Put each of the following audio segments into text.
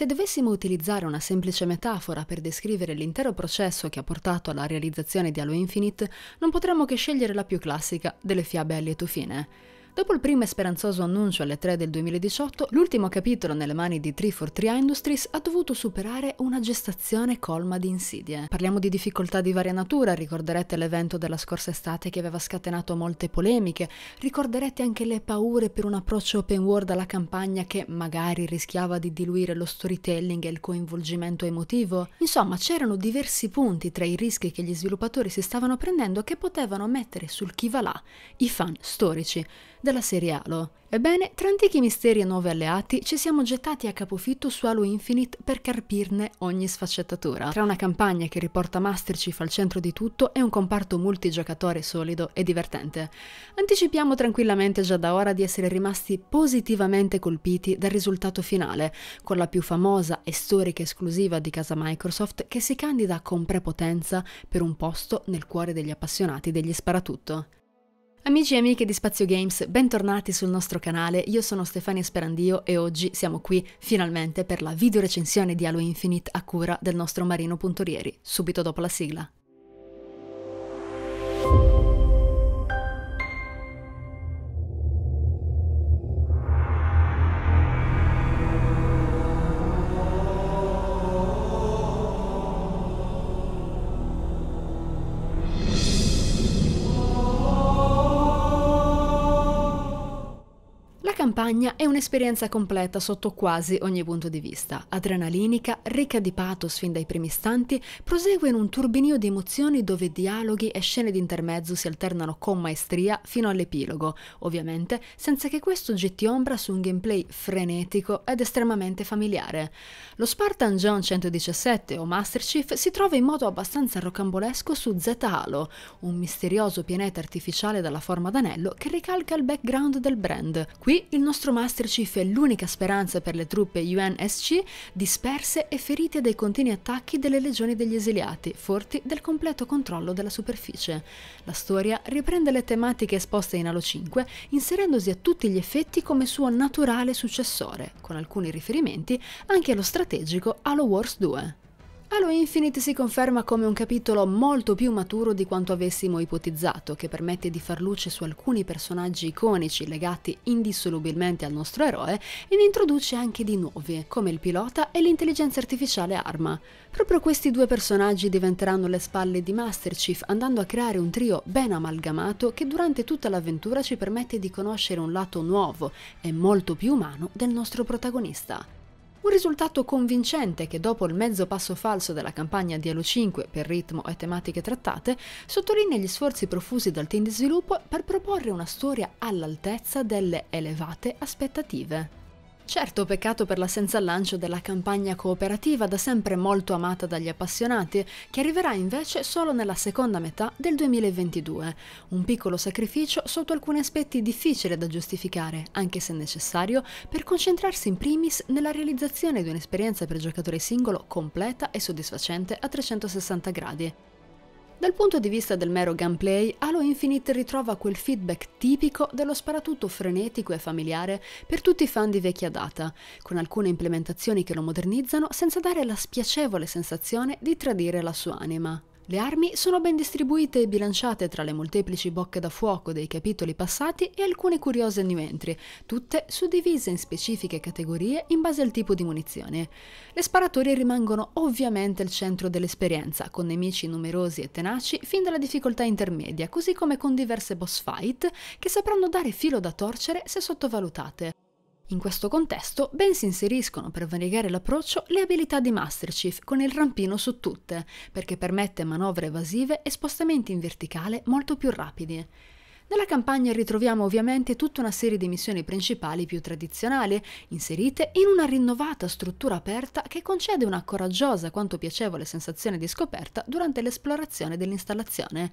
Se dovessimo utilizzare una semplice metafora per descrivere l'intero processo che ha portato alla realizzazione di Halo Infinite, non potremmo che scegliere la più classica delle fiabe a lieto fine. Dopo il primo e speranzoso annuncio alle 3 del 2018, l'ultimo capitolo nelle mani di 343 Industries ha dovuto superare una gestazione colma di insidie. Parliamo di difficoltà di varia natura, ricorderete l'evento della scorsa estate che aveva scatenato molte polemiche, ricorderete anche le paure per un approccio open world alla campagna che magari rischiava di diluire lo storytelling e il coinvolgimento emotivo. Insomma, c'erano diversi punti tra i rischi che gli sviluppatori si stavano prendendo che potevano mettere sul chi va là i fan storici della serie Halo. Ebbene, tra antichi misteri e nuovi alleati, ci siamo gettati a capofitto su Halo Infinite per carpirne ogni sfaccettatura. Tra una campagna che riporta Master Chief al centro di tutto e un comparto multigiocatore solido e divertente. Anticipiamo tranquillamente già da ora di essere rimasti positivamente colpiti dal risultato finale, con la più famosa e storica esclusiva di casa Microsoft che si candida con prepotenza per un posto nel cuore degli appassionati degli sparatutto. Amici e amiche di Spazio Games, bentornati sul nostro canale, io sono Stefania Sperandio e oggi siamo qui finalmente per la videorecensione di Halo Infinite a cura del nostro Marino Puntorieri, subito dopo la sigla. montagna è un'esperienza completa sotto quasi ogni punto di vista. Adrenalinica, ricca di pathos fin dai primi istanti, prosegue in un turbinio di emozioni dove dialoghi e scene di intermezzo si alternano con maestria fino all'epilogo, ovviamente senza che questo getti ombra su un gameplay frenetico ed estremamente familiare. Lo Spartan John 117 o Master Chief si trova in modo abbastanza rocambolesco su Z-Halo, un misterioso pianeta artificiale dalla forma d'anello che ricalca il background del brand. Qui il nostro nostro Master Chief è l'unica speranza per le truppe UNSC disperse e ferite dai continui attacchi delle legioni degli esiliati, forti del completo controllo della superficie. La storia riprende le tematiche esposte in Halo 5, inserendosi a tutti gli effetti come suo naturale successore, con alcuni riferimenti anche allo strategico Halo Wars 2. Halo Infinite si conferma come un capitolo molto più maturo di quanto avessimo ipotizzato, che permette di far luce su alcuni personaggi iconici legati indissolubilmente al nostro eroe e ne introduce anche di nuovi, come il pilota e l'intelligenza artificiale Arma. Proprio questi due personaggi diventeranno le spalle di Master Chief, andando a creare un trio ben amalgamato che durante tutta l'avventura ci permette di conoscere un lato nuovo e molto più umano del nostro protagonista. Un risultato convincente che dopo il mezzo passo falso della campagna di Alo 5 per ritmo e tematiche trattate, sottolinea gli sforzi profusi dal team di sviluppo per proporre una storia all'altezza delle elevate aspettative. Certo, peccato per l'assenza al lancio della campagna cooperativa da sempre molto amata dagli appassionati, che arriverà invece solo nella seconda metà del 2022. Un piccolo sacrificio sotto alcuni aspetti difficile da giustificare, anche se necessario, per concentrarsi in primis nella realizzazione di un'esperienza per giocatore singolo completa e soddisfacente a 360 gradi. Dal punto di vista del mero gameplay, Halo Infinite ritrova quel feedback tipico dello sparatutto frenetico e familiare per tutti i fan di vecchia data, con alcune implementazioni che lo modernizzano senza dare la spiacevole sensazione di tradire la sua anima. Le armi sono ben distribuite e bilanciate tra le molteplici bocche da fuoco dei capitoli passati e alcune curiose annimentri, tutte suddivise in specifiche categorie in base al tipo di munizione. Le sparatorie rimangono ovviamente al centro dell'esperienza, con nemici numerosi e tenaci fin dalla difficoltà intermedia, così come con diverse boss fight che sapranno dare filo da torcere se sottovalutate. In questo contesto ben si inseriscono per variegare l'approccio le abilità di Master Chief con il rampino su tutte, perché permette manovre evasive e spostamenti in verticale molto più rapidi. Nella campagna ritroviamo ovviamente tutta una serie di missioni principali più tradizionali, inserite in una rinnovata struttura aperta che concede una coraggiosa quanto piacevole sensazione di scoperta durante l'esplorazione dell'installazione.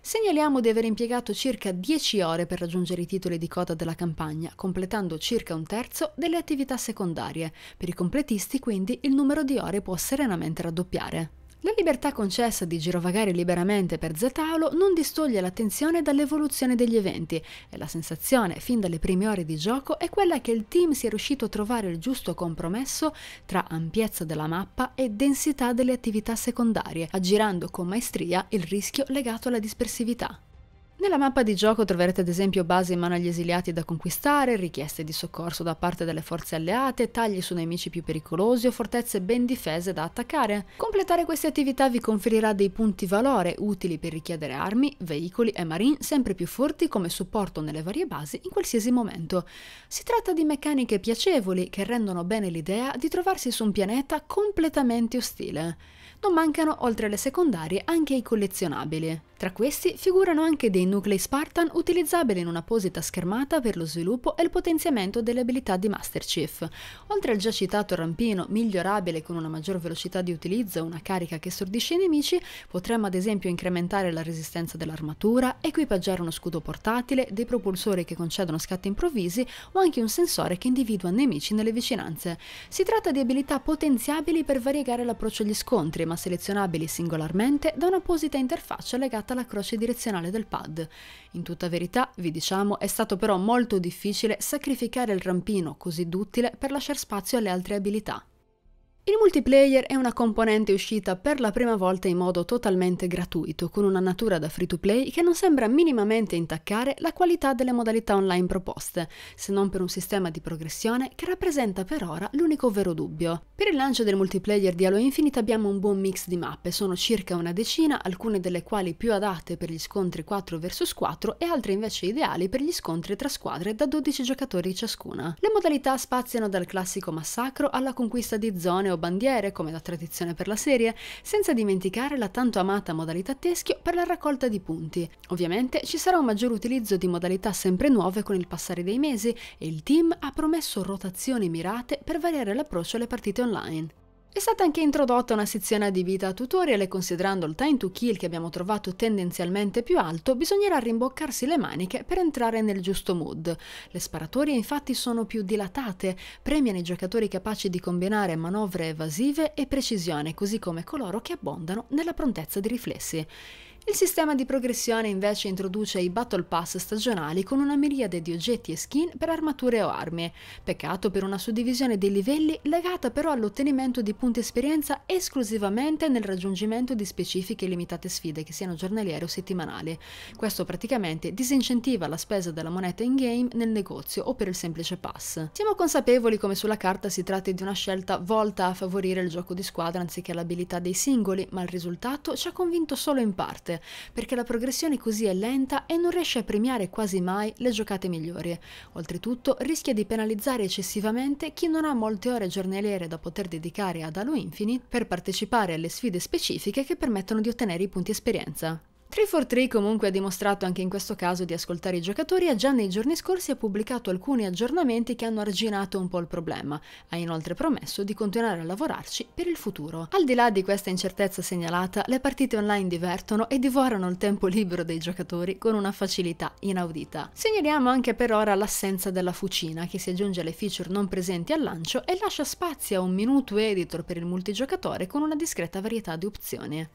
Segnaliamo di aver impiegato circa 10 ore per raggiungere i titoli di coda della campagna, completando circa un terzo delle attività secondarie. Per i completisti quindi il numero di ore può serenamente raddoppiare. La libertà concessa di girovagare liberamente per Zetaolo non distoglie l'attenzione dall'evoluzione degli eventi e la sensazione fin dalle prime ore di gioco è quella che il team sia riuscito a trovare il giusto compromesso tra ampiezza della mappa e densità delle attività secondarie, aggirando con maestria il rischio legato alla dispersività. Nella mappa di gioco troverete ad esempio basi in mano agli esiliati da conquistare, richieste di soccorso da parte delle forze alleate, tagli su nemici più pericolosi o fortezze ben difese da attaccare. Completare queste attività vi conferirà dei punti valore utili per richiedere armi, veicoli e marine sempre più forti come supporto nelle varie basi in qualsiasi momento. Si tratta di meccaniche piacevoli che rendono bene l'idea di trovarsi su un pianeta completamente ostile. Non mancano, oltre alle secondarie, anche i collezionabili. Tra questi figurano anche dei nuclei Spartan utilizzabili in un'apposita schermata per lo sviluppo e il potenziamento delle abilità di Master Chief. Oltre al già citato rampino migliorabile con una maggior velocità di utilizzo e una carica che stordisce i nemici, potremmo ad esempio incrementare la resistenza dell'armatura, equipaggiare uno scudo portatile, dei propulsori che concedono scatti improvvisi o anche un sensore che individua nemici nelle vicinanze. Si tratta di abilità potenziabili per variegare l'approccio agli scontri, ma selezionabili singolarmente da un'apposita interfaccia legata applicata la croce direzionale del pad. In tutta verità, vi diciamo, è stato però molto difficile sacrificare il rampino così duttile per lasciare spazio alle altre abilità. Il multiplayer è una componente uscita per la prima volta in modo totalmente gratuito, con una natura da free to play che non sembra minimamente intaccare la qualità delle modalità online proposte, se non per un sistema di progressione che rappresenta per ora l'unico vero dubbio. Per il lancio del multiplayer di Halo Infinite abbiamo un buon mix di mappe, sono circa una decina, alcune delle quali più adatte per gli scontri 4 vs 4 e altre invece ideali per gli scontri tra squadre da 12 giocatori ciascuna. Le modalità spaziano dal classico massacro alla conquista di zone o o bandiere, come da tradizione per la serie, senza dimenticare la tanto amata modalità teschio per la raccolta di punti. Ovviamente ci sarà un maggior utilizzo di modalità sempre nuove con il passare dei mesi e il team ha promesso rotazioni mirate per variare l'approccio alle partite online. È stata anche introdotta una sezione di vita tutorial e considerando il time to kill che abbiamo trovato tendenzialmente più alto, bisognerà rimboccarsi le maniche per entrare nel giusto mood. Le sparatorie infatti sono più dilatate, premiano i giocatori capaci di combinare manovre evasive e precisione, così come coloro che abbondano nella prontezza di riflessi. Il sistema di progressione invece introduce i Battle Pass stagionali con una miriade di oggetti e skin per armature o armi. Peccato per una suddivisione dei livelli legata però all'ottenimento di punti esperienza esclusivamente nel raggiungimento di specifiche e limitate sfide, che siano giornaliere o settimanali. Questo praticamente disincentiva la spesa della moneta in-game nel negozio o per il semplice pass. Siamo consapevoli come sulla carta si tratti di una scelta volta a favorire il gioco di squadra anziché l'abilità dei singoli, ma il risultato ci ha convinto solo in parte perché la progressione così è lenta e non riesce a premiare quasi mai le giocate migliori. Oltretutto rischia di penalizzare eccessivamente chi non ha molte ore giornaliere da poter dedicare ad Halo Infinite per partecipare alle sfide specifiche che permettono di ottenere i punti esperienza. 343 comunque ha dimostrato anche in questo caso di ascoltare i giocatori e già nei giorni scorsi ha pubblicato alcuni aggiornamenti che hanno arginato un po' il problema. Ha inoltre promesso di continuare a lavorarci per il futuro. Al di là di questa incertezza segnalata, le partite online divertono e divorano il tempo libero dei giocatori con una facilità inaudita. Segnaliamo anche per ora l'assenza della fucina che si aggiunge alle feature non presenti al lancio e lascia spazio a un minuto editor per il multigiocatore con una discreta varietà di opzioni.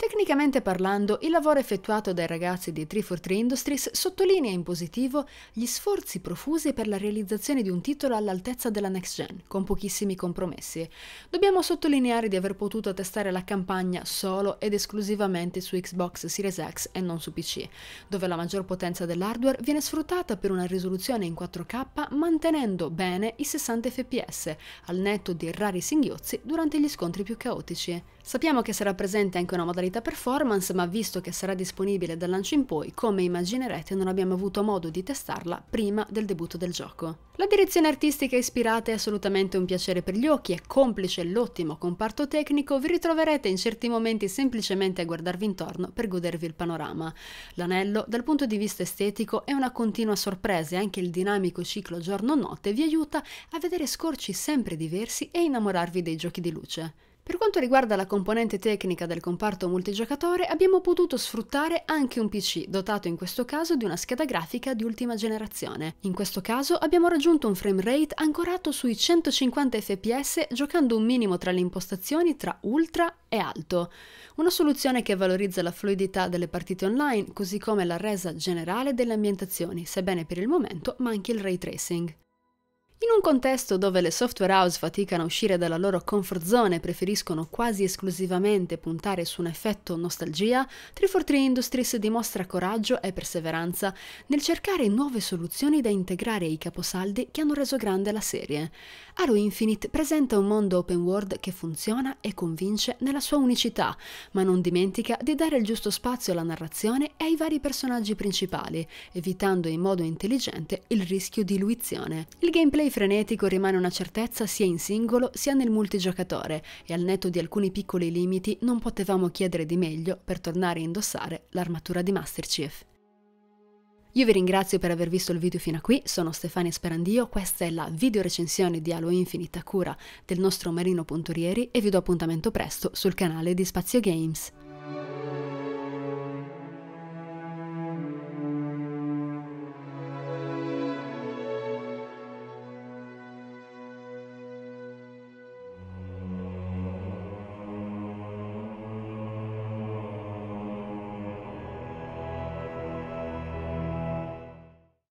Tecnicamente parlando, il lavoro effettuato dai ragazzi di 343 Industries sottolinea in positivo gli sforzi profusi per la realizzazione di un titolo all'altezza della next gen, con pochissimi compromessi. Dobbiamo sottolineare di aver potuto testare la campagna solo ed esclusivamente su Xbox Series X e non su PC, dove la maggior potenza dell'hardware viene sfruttata per una risoluzione in 4K mantenendo bene i 60 fps, al netto di rari singhiozzi durante gli scontri più caotici. Sappiamo che sarà presente anche una modalità solita performance, ma visto che sarà disponibile dal lancio in poi, come immaginerete non abbiamo avuto modo di testarla prima del debutto del gioco. La direzione artistica ispirata è assolutamente un piacere per gli occhi e complice l'ottimo comparto tecnico vi ritroverete in certi momenti semplicemente a guardarvi intorno per godervi il panorama. L'anello, dal punto di vista estetico, è una continua sorpresa e anche il dinamico ciclo giorno-notte vi aiuta a vedere scorci sempre diversi e innamorarvi dei giochi di luce. Per quanto riguarda la componente tecnica del comparto multigiocatore, abbiamo potuto sfruttare anche un PC, dotato in questo caso di una scheda grafica di ultima generazione. In questo caso abbiamo raggiunto un frame rate ancorato sui 150 fps giocando un minimo tra le impostazioni tra ultra e alto. Una soluzione che valorizza la fluidità delle partite online, così come la resa generale delle ambientazioni, sebbene per il momento manchi il ray tracing. In un contesto dove le software house faticano a uscire dalla loro comfort zone e preferiscono quasi esclusivamente puntare su un effetto nostalgia, 343 Industries dimostra coraggio e perseveranza nel cercare nuove soluzioni da integrare ai caposaldi che hanno reso grande la serie. Halo Infinite presenta un mondo open world che funziona e convince nella sua unicità, ma non dimentica di dare il giusto spazio alla narrazione e ai vari personaggi principali, evitando in modo intelligente il rischio di luizione. Il gameplay frenetico rimane una certezza sia in singolo sia nel multigiocatore e al netto di alcuni piccoli limiti non potevamo chiedere di meglio per tornare a indossare l'armatura di Master Chief. Io vi ringrazio per aver visto il video fino a qui, sono Stefania Sperandio, questa è la videorecensione di Halo Infinite a cura del nostro Marino Ponturieri e vi do appuntamento presto sul canale di Spazio Games.